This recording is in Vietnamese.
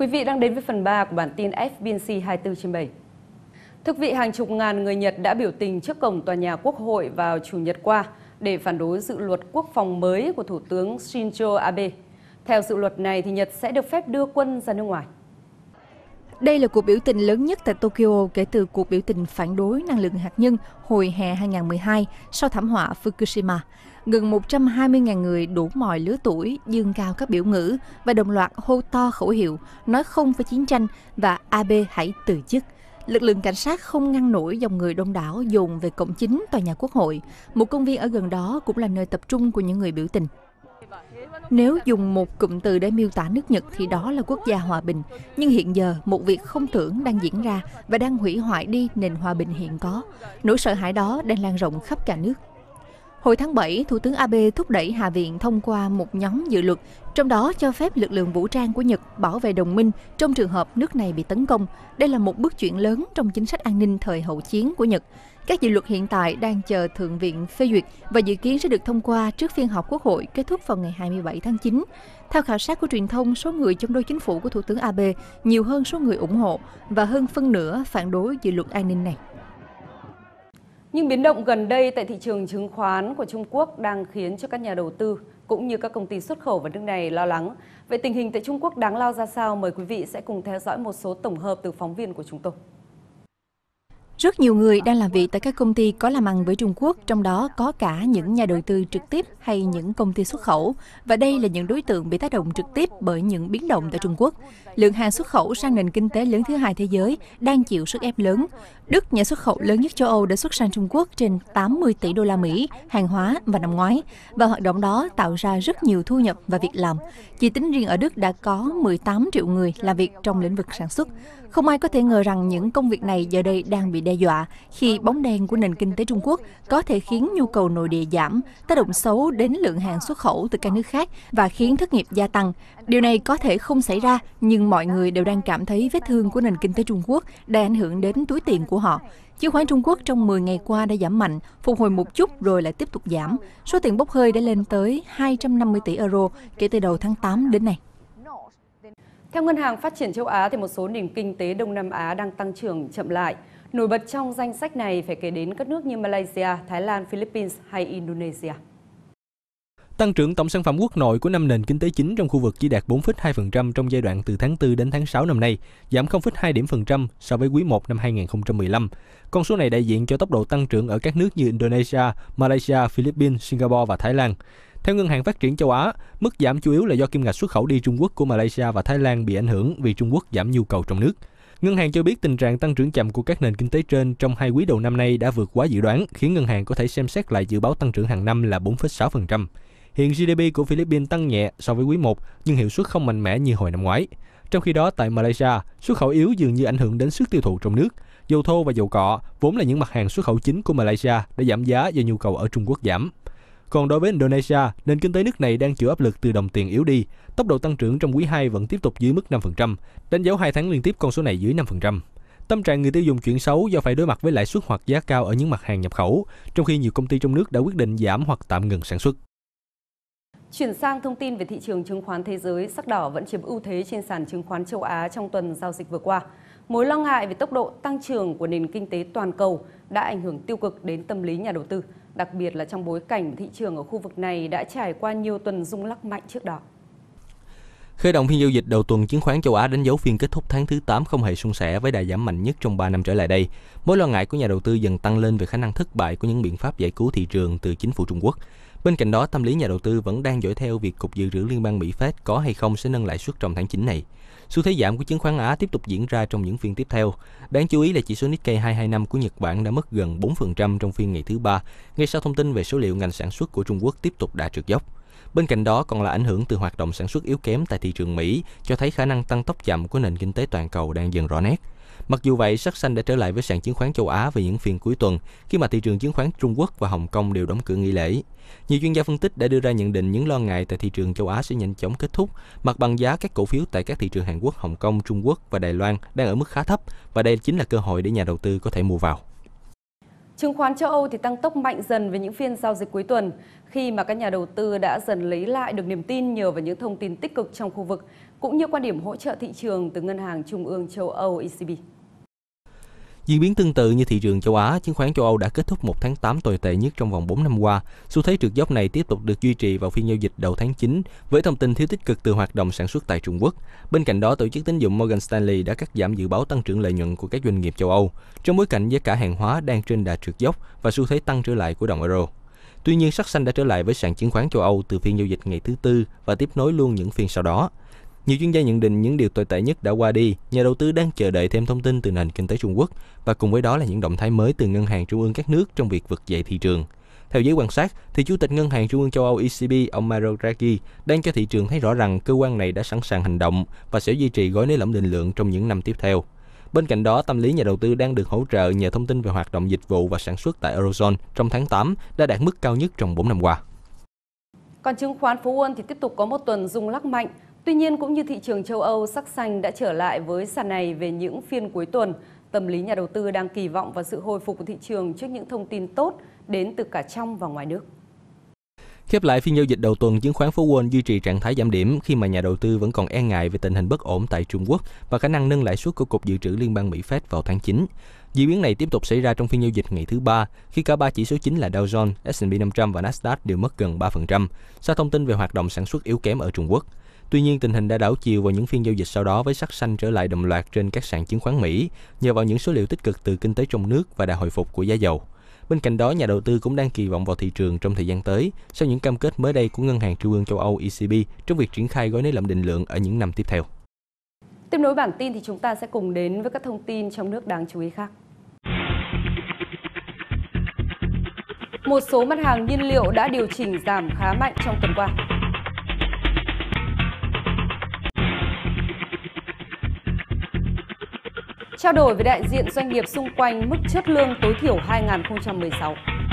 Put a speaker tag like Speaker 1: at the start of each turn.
Speaker 1: Quý vị đang đến với phần 3 của bản tin FBNC 24 trên 7. Thực vị hàng chục ngàn người Nhật đã biểu tình trước cổng tòa nhà Quốc hội vào Chủ nhật qua để phản đối dự luật quốc phòng mới của Thủ tướng Shinzo Abe. Theo dự luật này, thì Nhật sẽ được phép đưa quân ra nước ngoài.
Speaker 2: Đây là cuộc biểu tình lớn nhất tại Tokyo kể từ cuộc biểu tình phản đối năng lượng hạt nhân hồi hè 2012 sau thảm họa Fukushima. Gần 120.000 người đủ mọi lứa tuổi dương cao các biểu ngữ và đồng loạt hô to khẩu hiệu nói không với chiến tranh và Ab hãy từ chức. Lực lượng cảnh sát không ngăn nổi dòng người đông đảo dồn về cổng chính tòa nhà quốc hội. Một công viên ở gần đó cũng là nơi tập trung của những người biểu tình. Nếu dùng một cụm từ để miêu tả nước Nhật thì đó là quốc gia hòa bình. Nhưng hiện giờ, một việc không tưởng đang diễn ra và đang hủy hoại đi nền hòa bình hiện có. Nỗi sợ hãi đó đang lan rộng khắp cả nước. Hồi tháng 7, Thủ tướng Abe thúc đẩy Hạ viện thông qua một nhóm dự luật, trong đó cho phép lực lượng vũ trang của Nhật bảo vệ đồng minh trong trường hợp nước này bị tấn công. Đây là một bước chuyển lớn trong chính sách an ninh thời hậu chiến của Nhật. Các dự luật hiện tại đang chờ Thượng viện phê duyệt và dự kiến sẽ được thông qua trước phiên họp Quốc hội kết thúc vào ngày 27 tháng 9. Theo khảo sát của truyền thông, số người chống đối chính phủ của Thủ tướng Abe nhiều hơn số người ủng hộ và hơn phân nửa phản đối dự luật an ninh này.
Speaker 1: Nhưng biến động gần đây tại thị trường chứng khoán của Trung Quốc đang khiến cho các nhà đầu tư cũng như các công ty xuất khẩu vào nước này lo lắng. Vậy tình hình tại Trung Quốc đáng lo ra sao? Mời quý vị sẽ cùng theo dõi một số tổng hợp từ phóng viên của chúng tôi.
Speaker 2: Rất nhiều người đang làm việc tại các công ty có làm ăn với Trung Quốc, trong đó có cả những nhà đầu tư trực tiếp hay những công ty xuất khẩu. Và đây là những đối tượng bị tác động trực tiếp bởi những biến động tại Trung Quốc. Lượng hàng xuất khẩu sang nền kinh tế lớn thứ hai thế giới đang chịu sức ép lớn. Đức, nhà xuất khẩu lớn nhất châu Âu đã xuất sang Trung Quốc trên 80 tỷ đô la Mỹ hàng hóa vào năm ngoái và hoạt động đó tạo ra rất nhiều thu nhập và việc làm. Chỉ tính riêng ở Đức đã có 18 triệu người làm việc trong lĩnh vực sản xuất. Không ai có thể ngờ rằng những công việc này giờ đây đang bị đe đe dọa khi bóng đen của nền kinh tế Trung Quốc có thể khiến nhu cầu nội địa giảm, tác động xấu đến lượng hàng xuất khẩu từ các nước khác và khiến thất nghiệp gia tăng. Điều này có thể không xảy ra, nhưng mọi người đều đang cảm thấy vết thương của nền kinh tế Trung Quốc đang ảnh hưởng đến túi tiền của họ. Chứng khoán Trung Quốc trong 10 ngày qua đã giảm mạnh, phục hồi một chút rồi lại tiếp tục giảm. Số tiền bốc hơi đã lên tới 250 tỷ euro kể từ đầu tháng 8 đến nay.
Speaker 1: Theo Ngân hàng Phát triển châu Á thì một số nền kinh tế Đông Nam Á đang tăng trưởng chậm lại. Nổi bật trong danh sách này phải kể đến các nước như Malaysia, Thái Lan, Philippines hay Indonesia.
Speaker 3: Tăng trưởng tổng sản phẩm quốc nội của năm nền kinh tế chính trong khu vực chỉ đạt 4,2% trong giai đoạn từ tháng 4 đến tháng 6 năm nay, giảm 0,2 điểm phần trăm so với quý 1 năm 2015. Con số này đại diện cho tốc độ tăng trưởng ở các nước như Indonesia, Malaysia, Philippines, Singapore và Thái Lan. Theo Ngân hàng Phát triển châu Á, mức giảm chủ yếu là do kim ngạch xuất khẩu đi Trung Quốc của Malaysia và Thái Lan bị ảnh hưởng vì Trung Quốc giảm nhu cầu trong nước. Ngân hàng cho biết tình trạng tăng trưởng chậm của các nền kinh tế trên trong hai quý đầu năm nay đã vượt quá dự đoán, khiến ngân hàng có thể xem xét lại dự báo tăng trưởng hàng năm là 4,6%. Hiện GDP của Philippines tăng nhẹ so với quý 1, nhưng hiệu suất không mạnh mẽ như hồi năm ngoái. Trong khi đó, tại Malaysia, xuất khẩu yếu dường như ảnh hưởng đến sức tiêu thụ trong nước. Dầu thô và dầu cọ, vốn là những mặt hàng xuất khẩu chính của Malaysia, đã giảm giá do nhu cầu ở Trung Quốc giảm. Còn đối với Indonesia, nền kinh tế nước này đang chịu áp lực từ đồng tiền yếu đi. Tốc độ tăng trưởng trong quý 2 vẫn tiếp tục dưới mức 5%, đánh dấu 2 tháng liên tiếp con số này dưới 5%. Tâm trạng người tiêu dùng chuyển xấu do phải đối mặt với lãi suất hoặc giá cao ở những mặt hàng nhập khẩu, trong khi nhiều công ty trong nước đã quyết định giảm hoặc tạm ngừng sản xuất.
Speaker 1: Chuyển sang thông tin về thị trường chứng khoán thế giới, sắc đỏ vẫn chiếm ưu thế trên sàn chứng khoán châu Á trong tuần giao dịch vừa qua mối lo ngại về tốc độ tăng trưởng của nền kinh tế toàn cầu đã ảnh hưởng tiêu cực đến tâm lý nhà đầu tư, đặc biệt là trong bối cảnh thị trường ở khu vực này đã trải qua nhiều tuần rung lắc mạnh trước đó.
Speaker 3: Khởi động phiên giao dịch đầu tuần, chứng khoán châu Á đánh dấu phiên kết thúc tháng thứ 8 không hề suôn sẻ với đà giảm mạnh nhất trong 3 năm trở lại đây. Mối lo ngại của nhà đầu tư dần tăng lên về khả năng thất bại của những biện pháp giải cứu thị trường từ chính phủ Trung Quốc. Bên cạnh đó, tâm lý nhà đầu tư vẫn đang dõi theo việc Cục Dự trữ Liên bang Mỹ Fed có hay không sẽ nâng lãi suất trong tháng 9 này. Xu thế giảm của chứng khoán Á tiếp tục diễn ra trong những phiên tiếp theo. Đáng chú ý là chỉ số Nikkei 225 của Nhật Bản đã mất gần 4% trong phiên ngày thứ ba, ngay sau thông tin về số liệu ngành sản xuất của Trung Quốc tiếp tục đã trượt dốc. Bên cạnh đó còn là ảnh hưởng từ hoạt động sản xuất yếu kém tại thị trường Mỹ, cho thấy khả năng tăng tốc chậm của nền kinh tế toàn cầu đang dần rõ nét. Mặc dù vậy, sắc xanh đã trở lại với sàn chứng khoán châu Á vào những phiên cuối tuần, khi mà thị trường chứng khoán Trung Quốc và Hồng Kông đều đóng cửa nghỉ lễ. Nhiều chuyên gia phân tích đã đưa ra nhận định những lo ngại tại thị trường châu Á sẽ nhanh chóng kết thúc, mặt bằng giá các cổ phiếu tại các thị trường Hàn Quốc, Hồng Kông, Trung Quốc và Đài Loan đang ở mức khá thấp và đây chính là cơ hội để nhà đầu tư có thể mua vào.
Speaker 1: Chứng khoán châu Âu thì tăng tốc mạnh dần với những phiên giao dịch cuối tuần khi mà các nhà đầu tư đã dần lấy lại được niềm tin nhờ vào những thông tin tích cực trong khu vực cũng như quan điểm hỗ trợ thị trường từ Ngân hàng Trung ương châu Âu ECB.
Speaker 3: Diễn biến tương tự như thị trường châu Á, chứng khoán châu Âu đã kết thúc một tháng 8 tồi tệ nhất trong vòng 4 năm qua. Xu thế trượt dốc này tiếp tục được duy trì vào phiên giao dịch đầu tháng 9 với thông tin thiếu tích cực từ hoạt động sản xuất tại Trung Quốc. Bên cạnh đó, tổ chức tín dụng Morgan Stanley đã cắt giảm dự báo tăng trưởng lợi nhuận của các doanh nghiệp châu Âu trong bối cảnh giá cả hàng hóa đang trên đà trượt dốc và xu thế tăng trở lại của đồng euro. Tuy nhiên, sắc xanh đã trở lại với sàn chứng khoán châu Âu từ phiên giao dịch ngày thứ Tư và tiếp nối luôn những phiên sau đó. Nhiều chuyên gia nhận định những điều tồi tệ nhất đã qua đi, nhà đầu tư đang chờ đợi thêm thông tin từ nền kinh tế Trung Quốc và cùng với đó là những động thái mới từ ngân hàng trung ương các nước trong việc vực dậy thị trường. Theo giới quan sát, thì Chủ tịch Ngân hàng Trung ương châu Âu ECB, ông Mario Draghi, đang cho thị trường thấy rõ rằng cơ quan này đã sẵn sàng hành động và sẽ duy trì gói nới lỏng định lượng trong những năm tiếp theo. Bên cạnh đó, tâm lý nhà đầu tư đang được hỗ trợ nhờ thông tin về hoạt động dịch vụ và sản xuất tại Eurozone trong tháng 8 đã đạt mức cao nhất trong 4 năm qua.
Speaker 1: Còn chứng khoán Phú quân thì tiếp tục có một tuần rung lắc mạnh Tuy nhiên cũng như thị trường châu Âu, sắc xanh đã trở lại với sàn này về những phiên cuối tuần. Tâm lý nhà đầu tư đang kỳ vọng vào sự hồi phục của thị trường trước những thông tin tốt đến từ cả trong và ngoài nước.
Speaker 3: Khép lại phiên giao dịch đầu tuần, chứng khoán Phố Wall duy trì trạng thái giảm điểm khi mà nhà đầu tư vẫn còn e ngại về tình hình bất ổn tại Trung Quốc và khả năng nâng lãi suất của Cục Dự trữ Liên bang Mỹ Fed vào tháng 9. Diễn biến này tiếp tục xảy ra trong phiên giao dịch ngày thứ ba, khi cả ba chỉ số chính là Dow Jones, S&P 500 và Nasdaq đều mất gần 3% sau thông tin về hoạt động sản xuất yếu kém ở Trung Quốc. Tuy nhiên, tình hình đã đảo chiều vào những phiên giao dịch sau đó với sắc xanh trở lại đồng loạt trên các sàn chứng khoán Mỹ nhờ vào những số liệu tích cực từ kinh tế trong nước và đà hồi phục của giá dầu. Bên cạnh đó, nhà đầu tư cũng đang kỳ vọng vào thị trường trong thời gian tới sau những cam kết mới đây của Ngân hàng Trung ương châu Âu ECB trong việc triển khai gói nới lỏng định lượng ở những năm tiếp theo.
Speaker 1: Tiếp nối bản tin thì chúng ta sẽ cùng đến với các thông tin trong nước đáng chú ý khác. Một số mặt hàng nhiên liệu đã điều chỉnh giảm khá mạnh trong tuần qua. trao đổi với đại diện doanh nghiệp xung quanh mức chốt lương tối thiểu 2016.